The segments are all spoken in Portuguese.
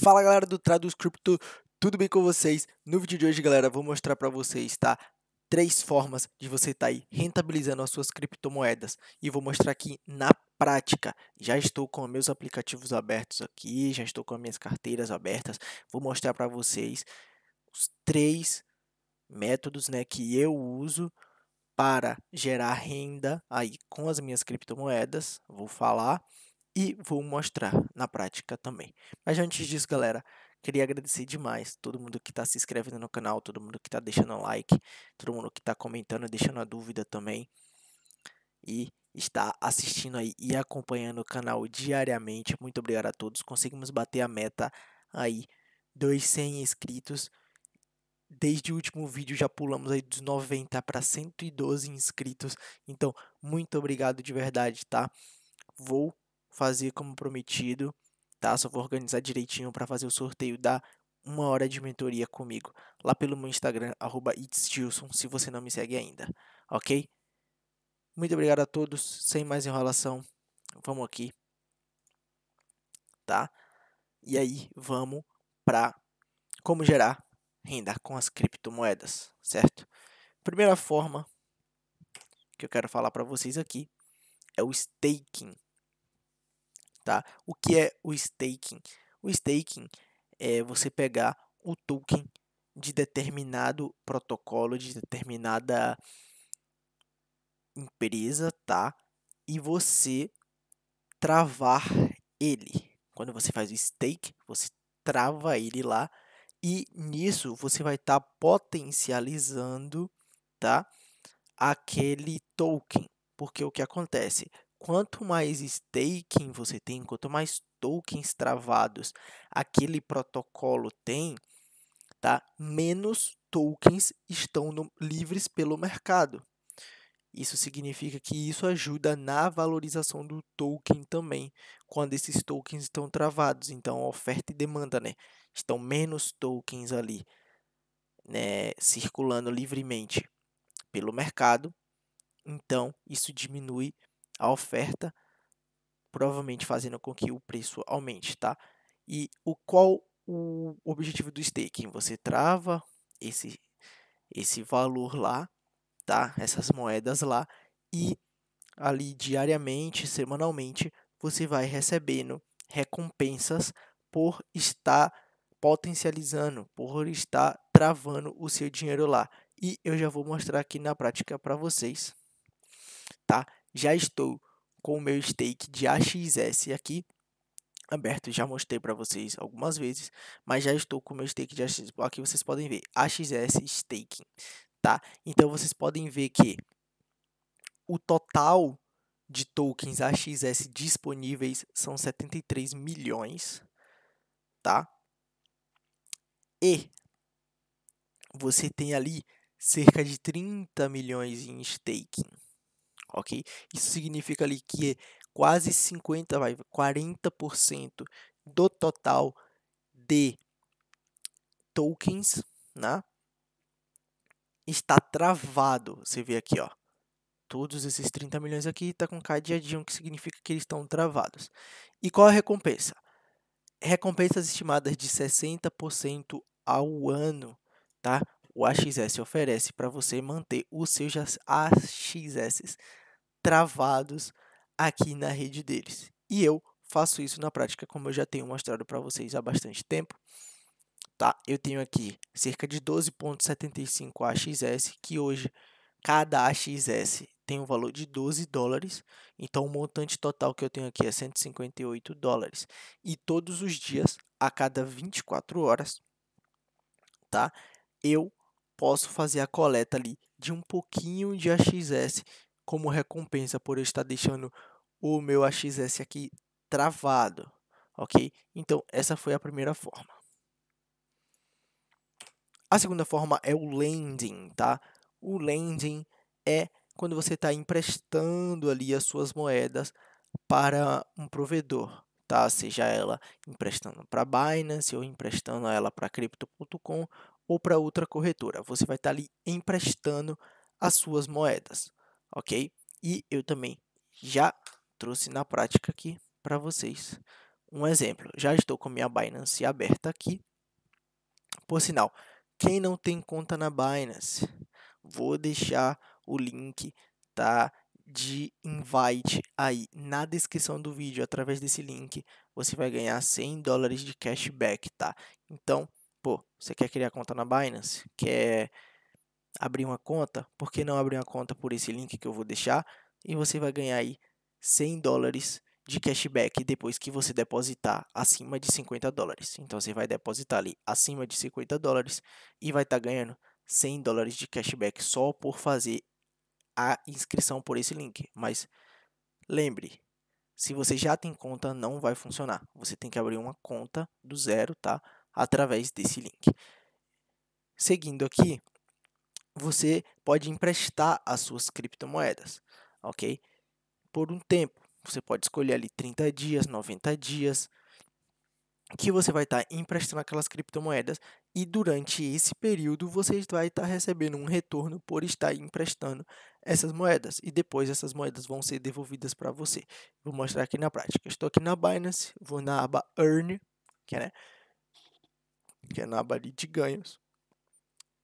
Fala galera do Traduz Crypto, tudo bem com vocês? No vídeo de hoje, galera, vou mostrar para vocês, tá? Três formas de você estar tá aí rentabilizando as suas criptomoedas e vou mostrar aqui na prática. Já estou com meus aplicativos abertos aqui, já estou com as minhas carteiras abertas. Vou mostrar para vocês os três métodos, né, que eu uso para gerar renda aí com as minhas criptomoedas. Vou falar e vou mostrar na prática também. Mas antes disso, galera, queria agradecer demais todo mundo que está se inscrevendo no canal, todo mundo que está deixando like, todo mundo que está comentando, deixando a dúvida também e está assistindo aí e acompanhando o canal diariamente. Muito obrigado a todos. Conseguimos bater a meta aí dos 100 inscritos. Desde o último vídeo já pulamos aí dos 90 para 112 inscritos. Então, muito obrigado de verdade, tá? Vou fazer como prometido, tá? Só vou organizar direitinho para fazer o sorteio da uma hora de mentoria comigo lá pelo meu Instagram @itsgilson, se você não me segue ainda, ok? Muito obrigado a todos, sem mais enrolação, vamos aqui, tá? E aí vamos para como gerar renda com as criptomoedas, certo? Primeira forma que eu quero falar para vocês aqui é o staking tá? O que é o staking? O staking é você pegar o token de determinado protocolo, de determinada empresa, tá? E você travar ele. Quando você faz o stake, você trava ele lá e nisso você vai estar tá potencializando, tá? Aquele token. Porque o que acontece? quanto mais staking você tem, quanto mais tokens travados aquele protocolo tem, tá? Menos tokens estão no, livres pelo mercado. Isso significa que isso ajuda na valorização do token também, quando esses tokens estão travados. Então, oferta e demanda, né? Estão menos tokens ali, né, circulando livremente pelo mercado. Então, isso diminui a oferta, provavelmente fazendo com que o preço aumente, tá? E o qual o objetivo do staking? Você trava esse esse valor lá, tá? Essas moedas lá e ali diariamente, semanalmente, você vai recebendo recompensas por estar potencializando, por estar travando o seu dinheiro lá. E eu já vou mostrar aqui na prática para vocês, tá? Já estou com o meu stake de AXS aqui aberto, já mostrei para vocês algumas vezes, mas já estou com o meu stake de AXS, aqui vocês podem ver, AXS Staking, tá? Então vocês podem ver que o total de tokens AXS disponíveis são 73 milhões, tá? E você tem ali cerca de 30 milhões em staking ok? Isso significa ali que é quase 50, vai, 40% do total de tokens, né? Está travado. Você vê aqui, ó. Todos esses 30 milhões aqui está com cadeadinho, que significa que eles estão travados. E qual a recompensa? Recompensas estimadas de 60% ao ano, tá? o AXS oferece para você manter os seus AXS travados aqui na rede deles. E eu faço isso na prática, como eu já tenho mostrado para vocês há bastante tempo. Tá? Eu tenho aqui cerca de 12.75 AXS, que hoje cada AXS tem um valor de 12 dólares. Então, o montante total que eu tenho aqui é 158 dólares. E todos os dias, a cada 24 horas, tá? Eu posso fazer a coleta ali de um pouquinho de AXS como recompensa por eu estar deixando o meu AXS aqui travado, ok? Então, essa foi a primeira forma. A segunda forma é o lending, tá? O lending é quando você está emprestando ali as suas moedas para um provedor, tá? Seja ela emprestando para Binance ou emprestando ela para Crypto.com ou para outra corretora. Você vai estar tá ali emprestando as suas moedas, ok? E eu também já trouxe na prática aqui para vocês um exemplo. Já estou com minha Binance aberta aqui. Por sinal, quem não tem conta na Binance, vou deixar o link tá de invite aí na descrição do vídeo. Através desse link, você vai ganhar 100 dólares de cashback, tá? Então, Pô, você quer criar conta na Binance? Quer abrir uma conta? Por que não abrir uma conta por esse link que eu vou deixar? E você vai ganhar aí 100 dólares de cashback depois que você depositar acima de 50 dólares. Então você vai depositar ali acima de 50 dólares e vai estar tá ganhando 100 dólares de cashback só por fazer a inscrição por esse link. Mas lembre, se você já tem conta, não vai funcionar. Você tem que abrir uma conta do zero, tá? através desse link. Seguindo aqui, você pode emprestar as suas criptomoedas, ok? Por um tempo, você pode escolher ali 30 dias, 90 dias, que você vai estar tá emprestando aquelas criptomoedas e durante esse período você vai estar tá recebendo um retorno por estar emprestando essas moedas e depois essas moedas vão ser devolvidas para você. Vou mostrar aqui na prática. Estou aqui na Binance, vou na aba Earn, que é né, que é na aba de ganhos.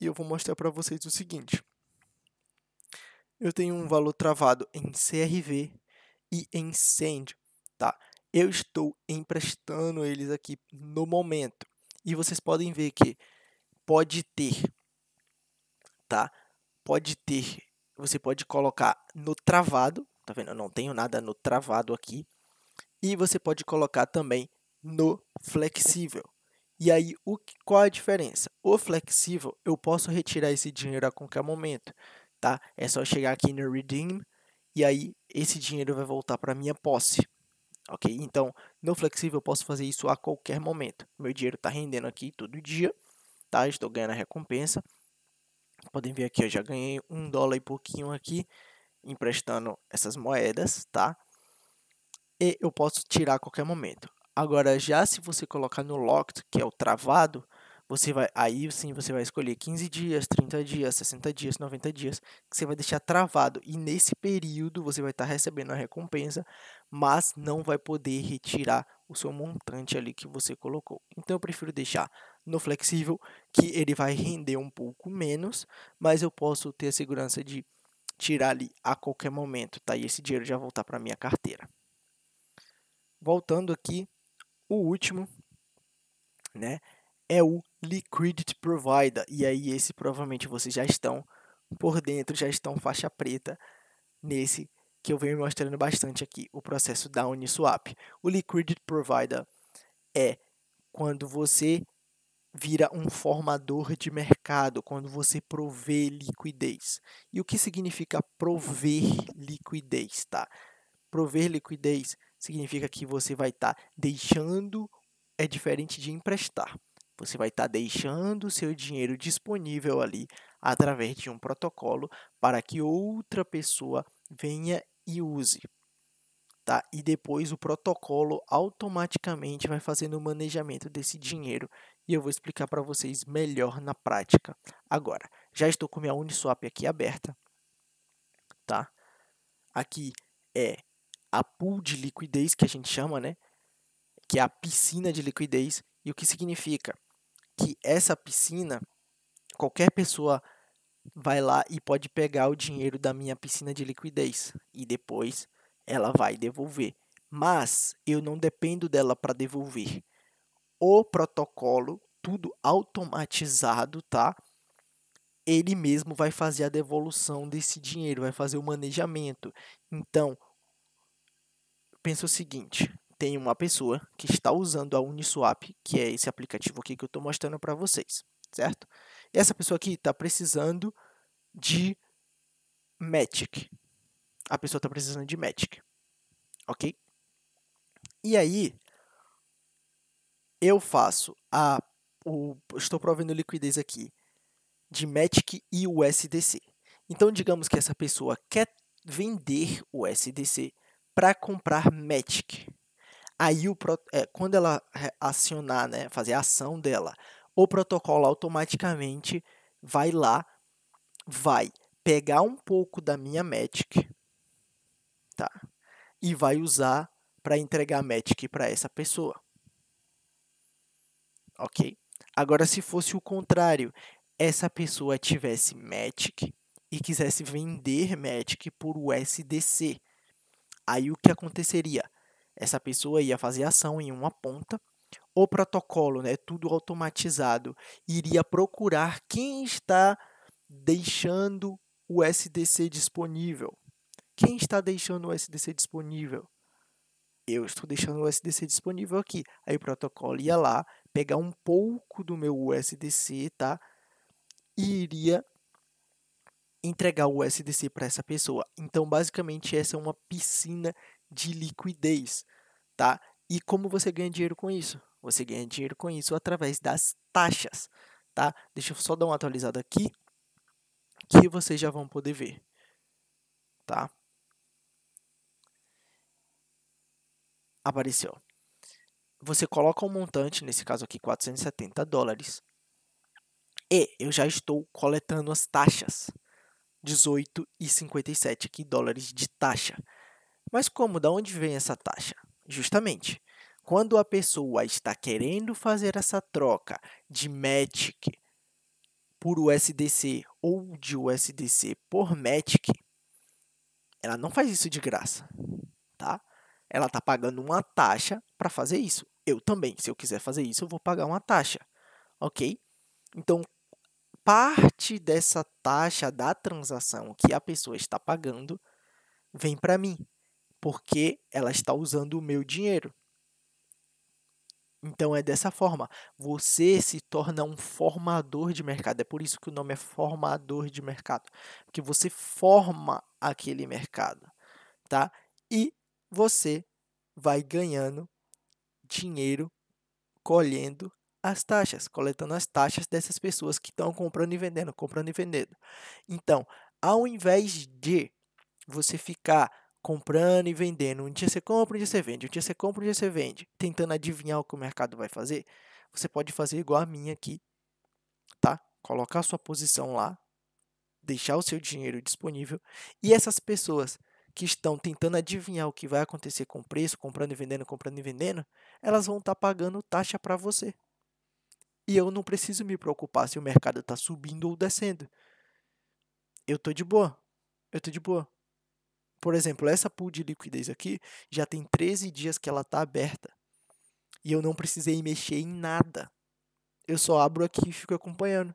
E eu vou mostrar para vocês o seguinte. Eu tenho um valor travado em CRV e em SEND, tá? Eu estou emprestando eles aqui no momento. E vocês podem ver que pode ter, tá? Pode ter, você pode colocar no travado, tá vendo? Eu não tenho nada no travado aqui. E você pode colocar também no flexível. E aí, o, qual a diferença? O flexível, eu posso retirar esse dinheiro a qualquer momento, tá? É só chegar aqui no redeem e aí esse dinheiro vai voltar para minha posse. OK? Então, no flexível eu posso fazer isso a qualquer momento. Meu dinheiro está rendendo aqui todo dia, tá? Estou ganhando a recompensa. Podem ver aqui, eu já ganhei um dólar e pouquinho aqui emprestando essas moedas, tá? E eu posso tirar a qualquer momento. Agora, já se você colocar no locked, que é o travado, você vai aí sim você vai escolher 15 dias, 30 dias, 60 dias, 90 dias, que você vai deixar travado e nesse período você vai estar tá recebendo a recompensa, mas não vai poder retirar o seu montante ali que você colocou. Então eu prefiro deixar no flexível, que ele vai render um pouco menos, mas eu posso ter a segurança de tirar ali a qualquer momento, tá? E esse dinheiro já voltar para minha carteira. Voltando aqui o último, né, é o Liquidity Provider. E aí esse provavelmente vocês já estão por dentro, já estão faixa preta nesse que eu venho mostrando bastante aqui, o processo da Uniswap. O Liquidity Provider é quando você vira um formador de mercado, quando você provê liquidez. E o que significa prover liquidez, tá? Prover liquidez significa que você vai estar tá deixando, é diferente de emprestar. Você vai estar tá deixando o seu dinheiro disponível ali através de um protocolo para que outra pessoa venha e use. Tá? E depois o protocolo automaticamente vai fazendo o manejamento desse dinheiro e eu vou explicar para vocês melhor na prática. Agora, já estou com minha Uniswap aqui aberta, tá? Aqui é a pool de liquidez que a gente chama, né? Que é a piscina de liquidez e o que significa que essa piscina qualquer pessoa vai lá e pode pegar o dinheiro da minha piscina de liquidez e depois ela vai devolver. Mas eu não dependo dela para devolver. O protocolo, tudo automatizado, tá? Ele mesmo vai fazer a devolução desse dinheiro, vai fazer o manejamento. Então, pensa o seguinte: tem uma pessoa que está usando a Uniswap, que é esse aplicativo aqui que eu estou mostrando para vocês, certo? E essa pessoa aqui está precisando de Matic. A pessoa está precisando de Matic, ok? E aí eu faço a, o, estou provendo liquidez aqui de Matic e USDC. Então digamos que essa pessoa quer vender o USDC para comprar Magic. Aí, o, é, quando ela eh, acionar, né, fazer a ação dela, o protocolo automaticamente vai lá, vai pegar um pouco da minha Magic, tá? E vai usar para entregar Magic para essa pessoa. Ok? Agora, se fosse o contrário, essa pessoa tivesse Magic e quisesse vender Magic por USDC, Aí o que aconteceria? Essa pessoa ia fazer ação em uma ponta, o protocolo, né, tudo automatizado, iria procurar quem está deixando o SDC disponível. Quem está deixando o SDC disponível? Eu estou deixando o SDC disponível aqui. Aí o protocolo ia lá, pegar um pouco do meu USDC, tá? E iria entregar o SDC para essa pessoa. Então, basicamente, essa é uma piscina de liquidez, tá? E como você ganha dinheiro com isso? Você ganha dinheiro com isso através das taxas, tá? Deixa eu só dar uma atualizada aqui, que vocês já vão poder ver, tá? Apareceu. Você coloca um montante, nesse caso aqui 470 dólares, e eu já estou coletando as taxas. 18,57 aqui dólares de taxa. Mas como, da onde vem essa taxa? Justamente, quando a pessoa está querendo fazer essa troca de Matic por USDC ou de USDC por Matic, ela não faz isso de graça, tá? Ela está pagando uma taxa para fazer isso. Eu também, se eu quiser fazer isso, eu vou pagar uma taxa, ok? Então, parte dessa taxa da transação que a pessoa está pagando vem para mim, porque ela está usando o meu dinheiro. Então é dessa forma, você se torna um formador de mercado. É por isso que o nome é formador de mercado, porque você forma aquele mercado, tá? E você vai ganhando dinheiro colhendo as taxas, coletando as taxas dessas pessoas que estão comprando e vendendo, comprando e vendendo. Então, ao invés de você ficar comprando e vendendo, um dia você compra, um dia você vende, um dia você compra, um dia você vende, tentando adivinhar o que o mercado vai fazer, você pode fazer igual a minha aqui, tá? Colocar a sua posição lá, deixar o seu dinheiro disponível e essas pessoas que estão tentando adivinhar o que vai acontecer com o preço, comprando e vendendo, comprando e vendendo, elas vão estar tá pagando taxa para você. E eu não preciso me preocupar se o mercado está subindo ou descendo. Eu tô de boa. Eu tô de boa. Por exemplo, essa pool de liquidez aqui já tem 13 dias que ela está aberta. E eu não precisei mexer em nada. Eu só abro aqui e fico acompanhando.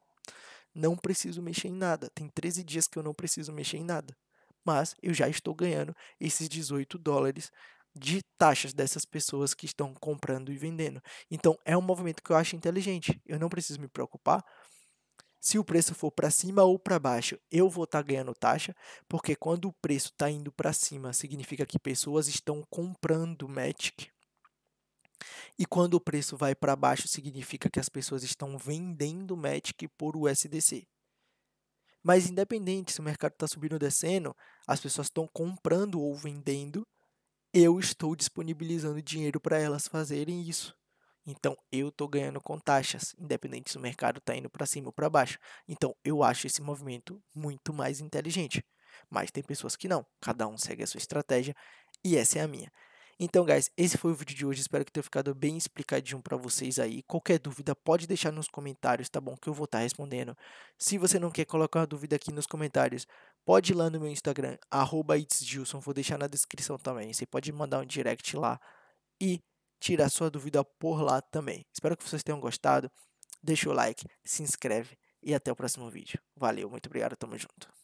Não preciso mexer em nada. Tem 13 dias que eu não preciso mexer em nada. Mas eu já estou ganhando esses 18 dólares de taxas dessas pessoas que estão comprando e vendendo. Então é um movimento que eu acho inteligente. Eu não preciso me preocupar se o preço for para cima ou para baixo, eu vou estar tá ganhando taxa, porque quando o preço está indo para cima, significa que pessoas estão comprando Matic. E quando o preço vai para baixo, significa que as pessoas estão vendendo Matic por USDC. Mas independente se o mercado está subindo ou descendo, as pessoas estão comprando ou vendendo eu estou disponibilizando dinheiro para elas fazerem isso. Então eu estou ganhando com taxas, independente se o mercado está indo para cima ou para baixo. Então eu acho esse movimento muito mais inteligente. Mas tem pessoas que não, cada um segue a sua estratégia e essa é a minha. Então, guys, esse foi o vídeo de hoje. Espero que tenha ficado bem explicadinho para vocês aí. Qualquer dúvida, pode deixar nos comentários, tá bom? Que eu vou estar tá respondendo. Se você não quer colocar uma dúvida aqui nos comentários, pode ir lá no meu Instagram, arroba itsgilson, vou deixar na descrição também. Você pode mandar um direct lá e tirar sua dúvida por lá também. Espero que vocês tenham gostado. Deixa o like, se inscreve e até o próximo vídeo. Valeu, muito obrigado, tamo junto.